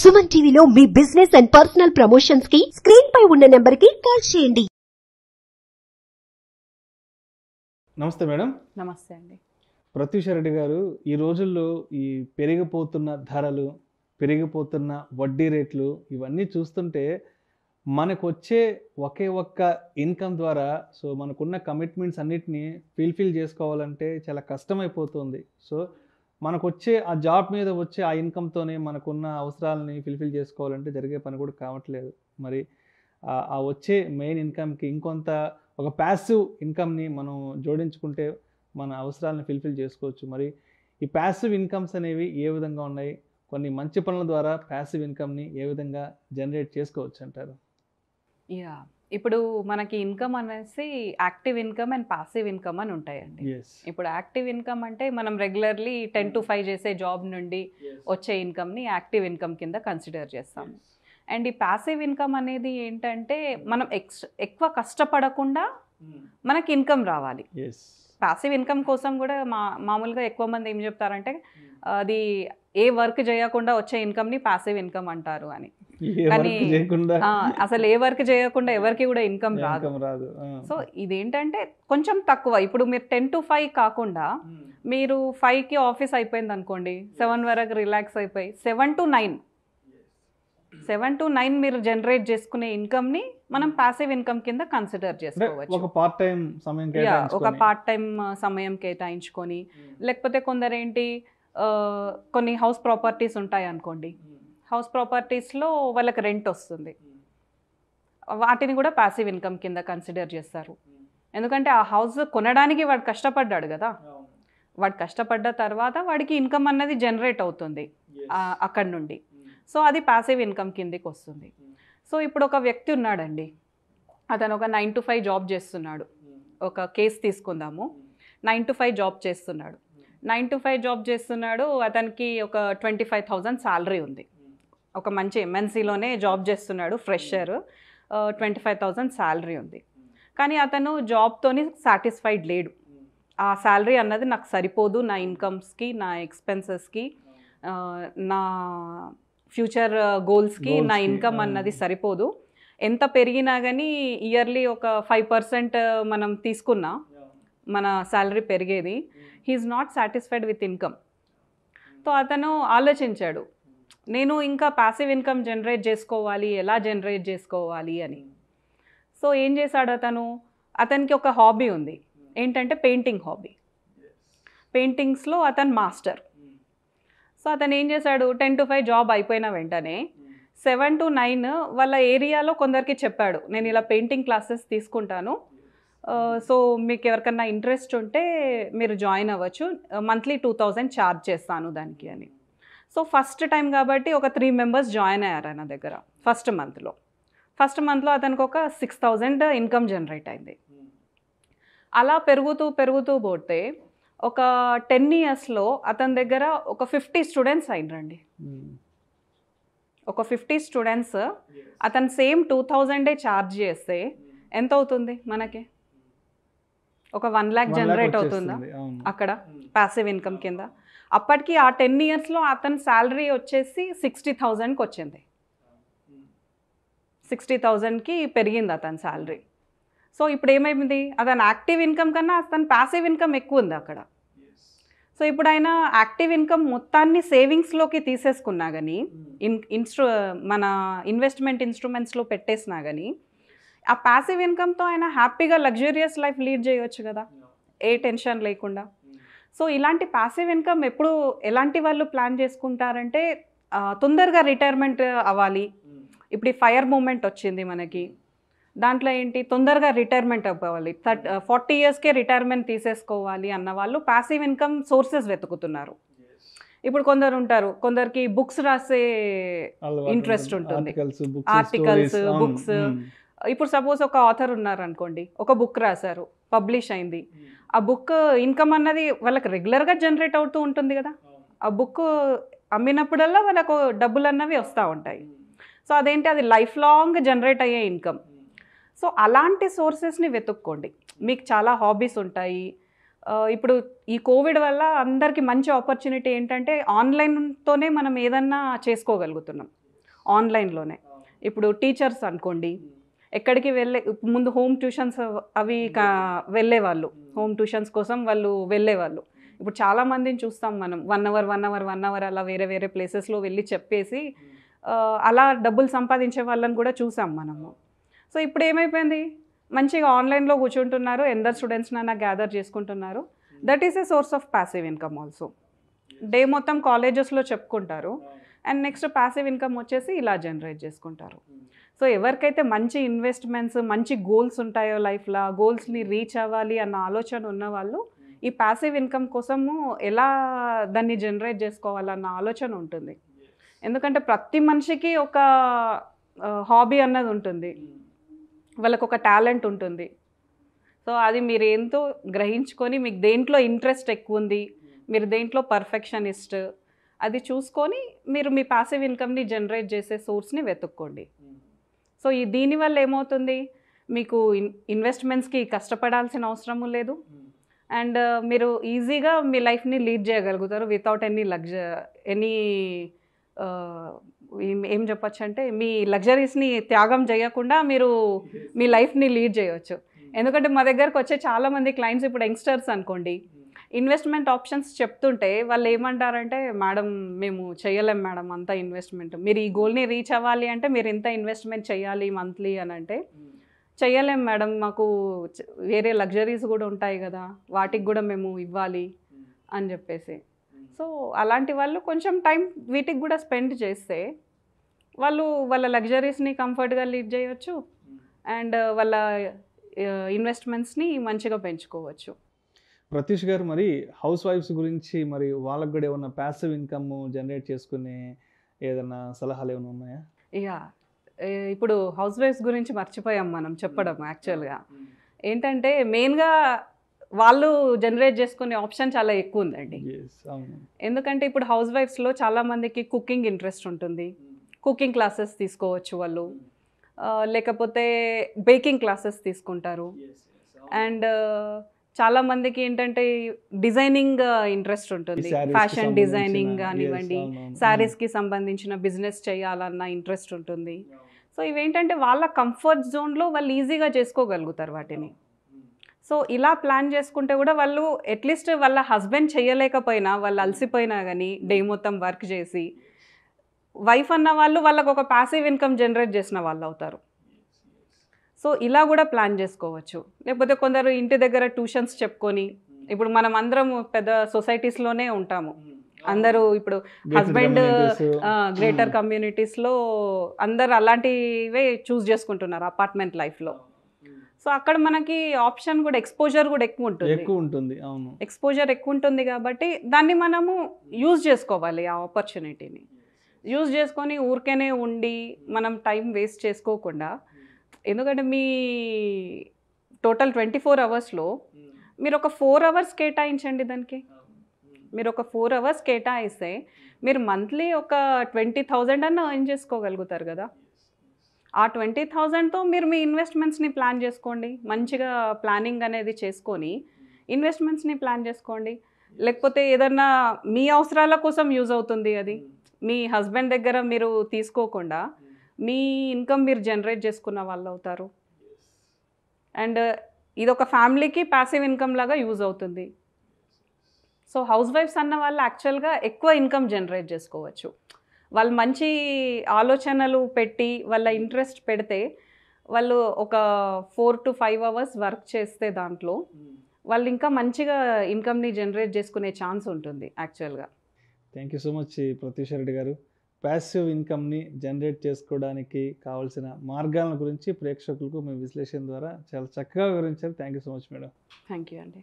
సుమన్ టీవీలో మీ business and personal promotions కి స్క్రీన్ పై ఉన్న నెంబర్ కి కాల్ చేయండి నమస్తే మేడం నమస్తే అండి ప్రత్యూష రెడ్డి గారు ఈ రోజుల్లో ఈ పెరిగిపోతున్న ధరలు పెరిగిపోతున్న వడ్డీ రేట్లు ఇవన్నీ చూస్తుంటే మనకు వచ్చే ఒకే ఒక్క ఇన్కమ్ ద్వారా సో మనకున్న కమిట్మెంట్స్ అన్నిటినీ ఫిల్ఫిల్ చేసుకోవాలంటే చాలా కష్టమైపోతుంది సో మనకు వచ్చే ఆ జాబ్ మీద వచ్చే ఆ ఇన్కమ్తోనే మనకున్న అవసరాలని ఫిల్ఫిల్ చేసుకోవాలంటే జరిగే పని కూడా కావట్లేదు మరి ఆ వచ్చే మెయిన్ ఇన్కమ్కి ఇంకొంత ఒక ప్యాసివ్ ఇన్కమ్ని మనం జోడించుకుంటే మన అవసరాలను ఫిల్ఫిల్ చేసుకోవచ్చు మరి ఈ ప్యాసివ్ ఇన్కమ్స్ అనేవి ఏ విధంగా ఉన్నాయి కొన్ని మంచి పనుల ద్వారా ప్యాసివ్ ఇన్కమ్ని ఏ విధంగా జనరేట్ చేసుకోవచ్చు అంటారు యా ఇప్పుడు మనకి ఇన్కమ్ అనేసి active income and passive income అని ఉంటాయండి ఇప్పుడు యాక్టివ్ ఇన్కమ్ అంటే మనం రెగ్యులర్లీ టెన్ టు ఫైవ్ చేసే జాబ్ నుండి వచ్చే ఇన్కమ్ని యాక్టివ్ ఇన్కమ్ కింద కన్సిడర్ చేస్తాం అండ్ ఈ ప్యాసివ్ ఇన్కమ్ అనేది ఏంటంటే మనం ఎక్స్ ఎక్కువ కష్టపడకుండా hmm. మనకి ఇన్కమ్ రావాలి ప్యాసివ్ ఇన్కమ్ కోసం కూడా మా మామూలుగా ఎక్కువ మంది ఏం చెప్తారంటే hmm. అది ఏ వర్క్ చేయకుండా వచ్చే ఇన్కమ్ని ప్యాసివ్ ఇన్కమ్ అంటారు అని కానీ అసలు ఏ వర్క్ చేయకుండా ఎవరికి కూడా ఇన్కమ్ రాదు రాదు సో ఇదేంటంటే కొంచెం తక్కువ ఇప్పుడు మీరు టెన్ టు ఫైవ్ కాకుండా మీరు ఫైవ్ కి ఆఫీస్ అయిపోయింది అనుకోండి సెవెన్ వరకు రిలాక్స్ అయిపోయి seven to nine seven to nine మీరు జనరేట్ చేసుకునే ఇన్కమ్ ని మనం పాసివ్ ఇన్కమ్ కింద కన్సిడర్ చేసుకోవచ్చు ఒక పార్ట్ టైం సమయం ఒక పార్ట్ టైం సమయం కేటాయించుకొని లేకపోతే కొందరేంటి కొన్ని హౌస్ ప్రాపర్టీస్ ఉంటాయి అనుకోండి హౌస్ ప్రాపర్టీస్లో వాళ్ళకి రెంట్ వస్తుంది వాటిని కూడా ప్యాసివ్ ఇన్కమ్ కింద కన్సిడర్ చేస్తారు ఎందుకంటే ఆ హౌస్ కొనడానికి వాడు కష్టపడ్డాడు కదా వాడు కష్టపడ్డ తర్వాత వాడికి ఇన్కమ్ అన్నది జనరేట్ అవుతుంది అక్కడి నుండి hmm. సో అది ప్యాసివ్ ఇన్కమ్ కిందకి వస్తుంది hmm. సో ఇప్పుడు ఒక వ్యక్తి ఉన్నాడండి అతను ఒక నైన్ టు ఫైవ్ జాబ్ చేస్తున్నాడు hmm. ఒక కేసు తీసుకుందాము నైన్ టు ఫైవ్ జాబ్ చేస్తున్నాడు నైన్ టు ఫైవ్ జాబ్ చేస్తున్నాడు అతనికి ఒక ట్వంటీ ఫైవ్ థౌజండ్ సాలరీ ఉంది ఒక మంచి ఎంఎన్సీలోనే జాబ్ చేస్తున్నాడు fresher twenty five thousand salary ఉంది కానీ అతను జాబ్తో సాటిస్ఫైడ్ లేడు ఆ శాలరీ అన్నది నాకు సరిపోదు నా ఇన్కమ్స్కి నా ఎక్స్పెన్సెస్కి నా ఫ్యూచర్ గోల్స్కి నా ఇన్కమ్ అన్నది సరిపోదు ఎంత పెరిగినా కానీ ఇయర్లీ ఒక ఫైవ్ పర్సెంట్ మనం తీసుకున్నా మన శాలరీ పెరిగేది he is not satisfied with income so అతను ఆలోచించాడు నేను ఇంకా ప్యాసివ్ ఇన్కమ్ జనరేట్ చేసుకోవాలి ఎలా జనరేట్ చేసుకోవాలి అని సో ఏం చేశాడు అతను అతనికి ఒక హాబీ ఉంది ఏంటంటే పెయింటింగ్ హాబీ పెయింటింగ్స్లో అతను మాస్టర్ సో అతను ఏం చేశాడు టెన్ టు ఫైవ్ జాబ్ అయిపోయిన వెంటనే సెవెన్ టు నైన్ వాళ్ళ ఏరియాలో కొందరికి చెప్పాడు నేను ఇలా పెయింటింగ్ క్లాసెస్ తీసుకుంటాను సో మీకు ఎవరికన్నా ఇంట్రెస్ట్ ఉంటే మీరు జాయిన్ అవ్వచ్చు మంత్లీ టూ థౌజండ్ ఛార్జ్ చేస్తాను దానికి అని సో ఫస్ట్ టైం కాబట్టి ఒక త్రీ మెంబర్స్ జాయిన్ అయ్యారు ఆయన దగ్గర ఫస్ట్ మంత్లో ఫస్ట్ మంత్లో అతనికి ఒక సిక్స్ థౌజండ్ ఇన్కమ్ జనరేట్ అయింది అలా పెరుగుతూ పెరుగుతూ పోతే ఒక టెన్ ఇయర్స్లో అతని దగ్గర ఒక ఫిఫ్టీ స్టూడెంట్స్ అయినరండి ఒక ఫిఫ్టీ స్టూడెంట్స్ అతను సేమ్ టూ థౌజండే ఛార్జ్ చేస్తే ఎంత అవుతుంది మనకి ఒక వన్ ల్యాక్ జనరేట్ అవుతుందా అక్కడ ప్యాసివ్ ఇన్కమ్ కింద అప్పటికి ఆ టెన్ ఇయర్స్లో అతని శాలరీ వచ్చేసి సిక్స్టీ థౌజండ్కి వచ్చింది సిక్స్టీ థౌజండ్కి పెరిగింది అతని శాలరీ సో ఇప్పుడు ఏమైంది అతను యాక్టివ్ ఇన్కమ్ కన్నా అతను ప్యాసివ్ ఇన్కమ్ ఎక్కువ ఉంది అక్కడ సో ఇప్పుడు ఆయన యాక్టివ్ ఇన్కమ్ మొత్తాన్ని సేవింగ్స్లోకి తీసేసుకున్నా కానీ ఇన్ మన ఇన్వెస్ట్మెంట్ ఇన్స్ట్రుమెంట్స్లో పెట్టేసినా కానీ ఆ ప్యాసివ్ ఇన్కమ్తో ఆయన హ్యాపీగా లగ్జూరియస్ లైఫ్ లీడ్ చేయవచ్చు కదా ఏ టెన్షన్ లేకుండా సో ఇలాంటి ప్యాసివ్ ఇన్కమ్ ఎప్పుడు ఎలాంటి వాళ్ళు ప్లాన్ చేసుకుంటారంటే తొందరగా రిటైర్మెంట్ అవ్వాలి hmm. ఇప్పుడు ఫైర్ మూమెంట్ వచ్చింది మనకి దాంట్లో ఏంటి తొందరగా రిటైర్మెంట్ అవ్వాలి థర్ట్ hmm. ఫార్టీ ఇయర్స్కే రిటైర్మెంట్ తీసేసుకోవాలి అన్న వాళ్ళు ప్యాసివ్ ఇన్కమ్ సోర్సెస్ వెతుకుతున్నారు ఇప్పుడు కొందరు ఉంటారు కొందరికి బుక్స్ రాసే ఇంట్రెస్ట్ ఉంటుంది ఆర్టికల్స్ బుక్స్ hmm. ఇప్పుడు సపోజ్ ఒక ఆథర్ ఉన్నారు అనుకోండి ఒక బుక్ రాశారు పబ్లిష్ అయింది ఆ బుక్ ఇన్కమ్ అన్నది వాళ్ళకి రెగ్యులర్గా జనరేట్ అవుతూ ఉంటుంది కదా ఆ బుక్ అమ్మినప్పుడల్లా వాళ్ళకు డబ్బులు అన్నవి వస్తూ ఉంటాయి సో అదేంటి అది లైఫ్ లాంగ్ జనరేట్ అయ్యే ఇన్కమ్ సో అలాంటి సోర్సెస్ని వెతుక్కోండి మీకు చాలా హాబీస్ ఉంటాయి ఇప్పుడు ఈ కోవిడ్ వల్ల అందరికీ మంచి ఆపర్చునిటీ ఏంటంటే ఆన్లైన్తోనే మనం ఏదన్నా చేసుకోగలుగుతున్నాం ఆన్లైన్లోనే ఇప్పుడు టీచర్స్ అనుకోండి ఎక్కడికి వెళ్ళే ముందు హోమ్ ట్యూషన్స్ అవి వెళ్ళేవాళ్ళు హోమ్ ట్యూషన్స్ కోసం వాళ్ళు వెళ్ళేవాళ్ళు ఇప్పుడు చాలా మందిని చూస్తాం మనం one hour one hour one hour అలా వేరే వేరే ప్లేసెస్లో వెళ్ళి చెప్పేసి అలా డబ్బులు సంపాదించే వాళ్ళని కూడా చూసాం మనము సో ఇప్పుడు ఏమైపోయింది మంచిగా ఆన్లైన్లో కూర్చుంటున్నారు ఎందరు స్టూడెంట్స్ని నాకు గ్యాదర్ చేసుకుంటున్నారు that is a source of passive income also day మొత్తం కాలేజెస్లో చెప్పుకుంటారు అండ్ నెక్స్ట్ ప్యాసివ్ ఇన్కమ్ వచ్చేసి ఇలా జనరేట్ చేసుకుంటారు సో ఎవరికైతే మంచి ఇన్వెస్ట్మెంట్స్ మంచి గోల్స్ ఉంటాయో లైఫ్లో గోల్స్ని రీచ్ అవ్వాలి అన్న ఆలోచన ఉన్న వాళ్ళు ఈ ప్యాసివ్ ఇన్కమ్ కోసము ఎలా దాన్ని జనరేట్ చేసుకోవాలన్న ఆలోచన ఉంటుంది ఎందుకంటే ప్రతి మనిషికి ఒక హాబీ అన్నది ఉంటుంది వాళ్ళకు ఒక టాలెంట్ ఉంటుంది సో అది మీరు ఏంతో గ్రహించుకొని మీకు దేంట్లో ఇంట్రెస్ట్ ఎక్కువ ఉంది మీరు దేంట్లో పర్ఫెక్షనిస్ట్ అది చూసుకొని మీరు మీ ప్యాసివ్ ఇన్కమ్ని జనరేట్ చేసే సోర్స్ని వెతుక్కోండి సో ఈ దీనివల్ల ఏమవుతుంది మీకు ఇన్ ఇన్వెస్ట్మెంట్స్కి కష్టపడాల్సిన అవసరము లేదు అండ్ uh, మీరు ఈజీగా మీ లైఫ్ని లీడ్ చేయగలుగుతారు వితౌట్ ఎనీ లగ్జ ఎనీ uh, ఏం చెప్పచ్చు అంటే మీ లగ్జరీస్ని త్యాగం చేయకుండా మీరు మీ లైఫ్ని లీడ్ చేయవచ్చు hmm. ఎందుకంటే మా దగ్గరకు వచ్చే చాలామంది క్లయింట్స్ ఇప్పుడు యంగ్స్టర్స్ అనుకోండి ఇన్వెస్ట్మెంట్ ఆప్షన్స్ చెప్తుంటే వాళ్ళు ఏమంటారంటే మేడం మేము చేయలేం మేడం అంత ఇన్వెస్ట్మెంట్ మీరు ఈ గోల్ని రీచ్ అవ్వాలి అంటే మీరు ఇంత ఇన్వెస్ట్మెంట్ చేయాలి మంత్లీ అని అంటే చేయలేం మేడం మాకు వేరే లగ్జరీస్ కూడా ఉంటాయి కదా వాటికి కూడా మేము ఇవ్వాలి అని చెప్పేసి సో అలాంటి వాళ్ళు కొంచెం టైం వీటికి కూడా స్పెండ్ చేస్తే వాళ్ళు వాళ్ళ లగ్జరీస్ని కంఫర్ట్గా లీడ్ చేయవచ్చు అండ్ వాళ్ళ ఇన్వెస్ట్మెంట్స్ని మంచిగా పెంచుకోవచ్చు ప్రతీష్ గారు మరి హౌస్ వైఫ్స్ గురించి మరి వాళ్ళకు కూడా ఏమన్నా ప్యాసివ్ ఇన్కమ్ జనరేట్ చేసుకునే ఏదన్నా సలహాలు ఏమైనా ఉన్నాయా యా ఇప్పుడు హౌస్ వైఫ్స్ గురించి మర్చిపోయాం మనం చెప్పడం యాక్చువల్గా hmm. ఏంటంటే మెయిన్గా వాళ్ళు జనరేట్ చేసుకునే ఆప్షన్ చాలా ఎక్కువ ఉందండి ఎందుకంటే ఇప్పుడు హౌస్ వైఫ్స్లో చాలామందికి కుకింగ్ ఇంట్రెస్ట్ ఉంటుంది కుకింగ్ hmm. క్లాసెస్ తీసుకోవచ్చు వాళ్ళు hmm. లేకపోతే బేకింగ్ క్లాసెస్ తీసుకుంటారు అండ్ చాలా మందికి ఏంటంటే డిజైనింగ్ ఇంట్రెస్ట్ ఉంటుంది ఫ్యాషన్ డిజైనింగ్ కానివ్వండి శారీస్కి సంబంధించిన బిజినెస్ చేయాలన్న ఇంట్రెస్ట్ ఉంటుంది సో ఇవేంటంటే వాళ్ళ కంఫర్ట్ జోన్లో వాళ్ళు ఈజీగా చేసుకోగలుగుతారు వాటిని సో ఇలా ప్లాన్ చేసుకుంటే కూడా వాళ్ళు అట్లీస్ట్ వాళ్ళ హస్బెండ్ చేయలేకపోయినా వాళ్ళు అలసిపోయినా కానీ డే మొత్తం వర్క్ చేసి వైఫ్ అన్న వాళ్ళు వాళ్ళకు ఒక ప్యాసివ్ ఇన్కమ్ జనరేట్ చేసిన వాళ్ళు అవుతారు సో ఇలా కూడా ప్లాన్ చేసుకోవచ్చు లేకపోతే కొందరు ఇంటి దగ్గర ట్యూషన్స్ చెప్పుకొని hmm. ఇప్పుడు మనం అందరం పెద్ద సొసైటీస్లోనే ఉంటాము hmm. అందరూ ఇప్పుడు హస్బెండ్ గ్రేటర్ కమ్యూనిటీస్లో అందరు అలాంటివే చూస్ చేసుకుంటున్నారు అపార్ట్మెంట్ లైఫ్లో hmm. సో అక్కడ మనకి ఆప్షన్ కూడా ఎక్స్పోజర్ కూడా ఎక్కువ ఉంటుంది ఎక్కువ ఉంటుంది అవును ఎక్స్పోజర్ ఎక్కువ ఉంటుంది కాబట్టి దాన్ని మనము యూజ్ చేసుకోవాలి ఆ ఆపర్చునిటీని యూజ్ చేసుకొని ఊరికేనే ఉండి మనం టైం వేస్ట్ చేసుకోకుండా ఎందుకంటే మీ టోటల్ ట్వంటీ ఫోర్ అవర్స్లో మీరు ఒక ఫోర్ అవర్స్ కేటాయించండి దానికి మీరు ఒక ఫోర్ అవర్స్ కేటాయిస్తే మీరు మంత్లీ ఒక ట్వంటీ థౌజండ్ అన్న ఎర్న్ చేసుకోగలుగుతారు కదా ఆ ట్వంటీ థౌజండ్తో మీరు మీ ఇన్వెస్ట్మెంట్స్ని ప్లాన్ చేసుకోండి మంచిగా ప్లానింగ్ అనేది చేసుకొని ఇన్వెస్ట్మెంట్స్ని ప్లాన్ చేసుకోండి లేకపోతే ఏదన్నా మీ అవసరాల కోసం యూజ్ అవుతుంది అది మీ హస్బెండ్ దగ్గర మీరు తీసుకోకుండా మీ ఇన్కమ్ మీరు జనరేట్ చేసుకున్న వాళ్ళు అవుతారు అండ్ ఇది ఒక ఫ్యామిలీకి ప్యాసివ్ ఇన్కమ్ లాగా యూజ్ అవుతుంది సో హౌస్ వైఫ్స్ అన్న వాళ్ళు యాక్చువల్గా ఎక్కువ ఇన్కమ్ జనరేట్ చేసుకోవచ్చు వాళ్ళు మంచి ఆలోచనలు పెట్టి వాళ్ళ ఇంట్రెస్ట్ పెడితే వాళ్ళు ఒక four to five hours work చేస్తే దాంట్లో వాళ్ళు ఇంకా మంచిగా ఇన్కమ్ని జనరేట్ చేసుకునే ఛాన్స్ ఉంటుంది యాక్చువల్గా thank you so much Pratheesh Reddy గారు ప్యాసివ్ ఇన్కమ్ని జనరేట్ చేసుకోవడానికి కావాల్సిన మార్గాల గురించి ప్రేక్షకులకు మీ విశ్లేషణ ద్వారా చాలా చక్కగా వివరించారు thank you so much madam thank you అండి